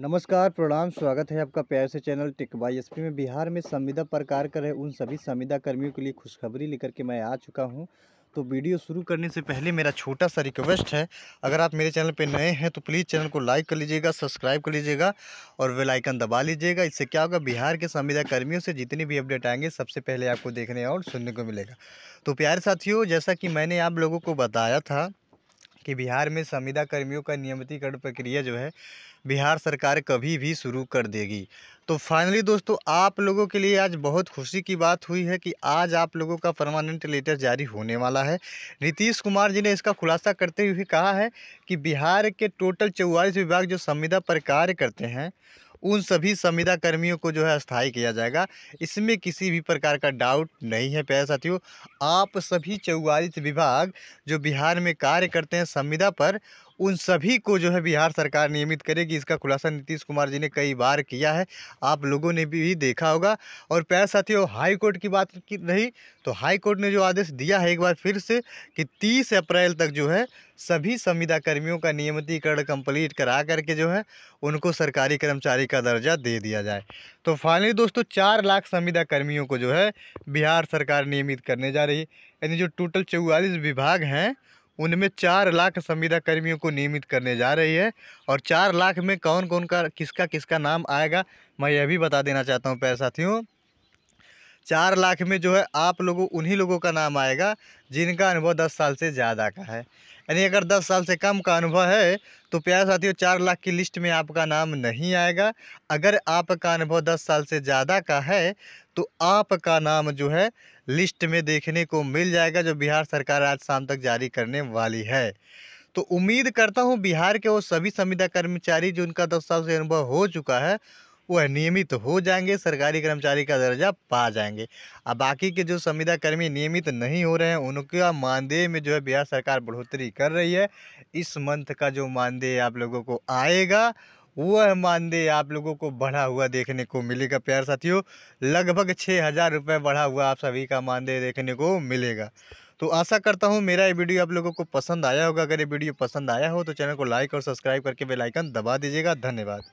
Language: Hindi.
नमस्कार प्रणाम स्वागत है आपका प्यार से चैनल टिक बाई एस में बिहार में संविदा पर कार्य कर रहे उन सभी संविदा कर्मियों के लिए खुशखबरी लेकर के मैं आ चुका हूं तो वीडियो शुरू करने से पहले मेरा छोटा सा रिक्वेस्ट है अगर आप मेरे चैनल पर नए हैं तो प्लीज़ चैनल को लाइक कर लीजिएगा सब्सक्राइब कर लीजिएगा और वेलाइकन दबा लीजिएगा इससे क्या होगा बिहार के संविदा कर्मियों से जितने भी अपडेट आएंगे सबसे पहले आपको देखने और सुनने को मिलेगा तो प्यारे साथियों जैसा कि मैंने आप लोगों को बताया था कि बिहार में संविदा कर्मियों का नियमितीकरण प्रक्रिया जो है बिहार सरकार कभी भी शुरू कर देगी तो फाइनली दोस्तों आप लोगों के लिए आज बहुत खुशी की बात हुई है कि आज आप लोगों का परमानेंट लेटर जारी होने वाला है नीतीश कुमार जी ने इसका खुलासा करते हुए कहा है कि बिहार के टोटल चौवालीस विभाग जो संविदा पर कार्य करते हैं उन सभी संविदा कर्मियों को जो है स्थायी किया जाएगा इसमें किसी भी प्रकार का डाउट नहीं है प्यारे साथियों आप सभी चौवालीस विभाग जो बिहार में कार्य करते हैं संविदा पर उन सभी को जो है बिहार सरकार नियमित करेगी इसका खुलासा नीतीश कुमार जी ने कई बार किया है आप लोगों ने भी देखा होगा और प्यार साथियों हाई कोर्ट की बात की रही तो हाई कोर्ट ने जो आदेश दिया है एक बार फिर से कि तीस अप्रैल तक जो है सभी संविदा कर्मियों का नियमितीकरण कंप्लीट करा करके जो है उनको सरकारी कर्मचारी का दर्जा दे दिया जाए तो फाइनली दोस्तों चार लाख संविदा कर्मियों को जो है बिहार सरकार नियमित करने जा रही है यानी जो टोटल चौवालीस विभाग हैं उनमें चार लाख संविदा कर्मियों को नियमित करने जा रही है और चार लाख में कौन कौन का किसका किसका नाम आएगा मैं यह भी बता देना चाहता हूँ पैर साथियों चार लाख में जो है आप लोगों उन्हीं लोगों का नाम आएगा जिनका अनुभव दस साल से ज़्यादा का है यानी अगर दस साल से कम का अनुभव है तो प्यार साथियों चार लाख की लिस्ट में आपका नाम नहीं आएगा अगर आपका अनुभव दस साल से ज़्यादा का है तो आपका नाम जो है लिस्ट में देखने को मिल जाएगा जो बिहार सरकार आज शाम तक जारी करने वाली है तो उम्मीद करता हूँ बिहार के वो सभी संविदा कर्मचारी जिनका दस साल से अनुभव हो चुका है वह नियमित हो जाएंगे सरकारी कर्मचारी का दर्जा पा जाएंगे अब बाकी के जो संविदा कर्मी नियमित नहीं हो रहे हैं उनका मानदेय में जो है बिहार सरकार बढ़ोतरी कर रही है इस मंथ का जो मानदेय आप लोगों को आएगा वह मानदेय आप लोगों को बढ़ा हुआ देखने को मिलेगा प्यार साथियों लगभग छः हज़ार रुपये बढ़ा हुआ आप सभी का मानदेय देखने को मिलेगा तो आशा करता हूँ मेरा ये वीडियो आप लोगों को पसंद आया होगा अगर ये वीडियो पसंद आया हो तो चैनल को लाइक और सब्सक्राइब करके बेलाइकन दबा दीजिएगा धन्यवाद